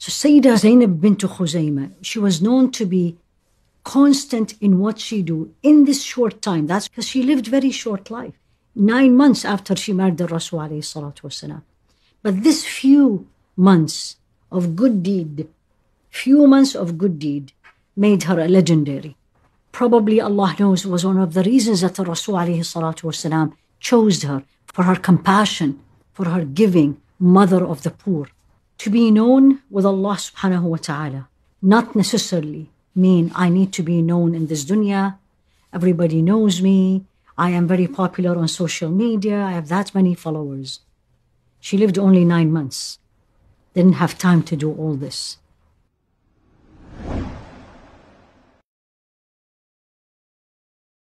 So Sayyida Zainab bint Khuzaymah, she was known to be constant in what she do in this short time. That's because she lived very short life, nine months after she married the Rasul wasalam. But this few months of good deed, few months of good deed made her a legendary. Probably Allah knows was one of the reasons that the Rasul wasalam chose her for her compassion, for her giving, mother of the poor to be known with Allah subhanahu wa ta'ala, not necessarily mean I need to be known in this dunya. Everybody knows me. I am very popular on social media. I have that many followers. She lived only nine months, didn't have time to do all this.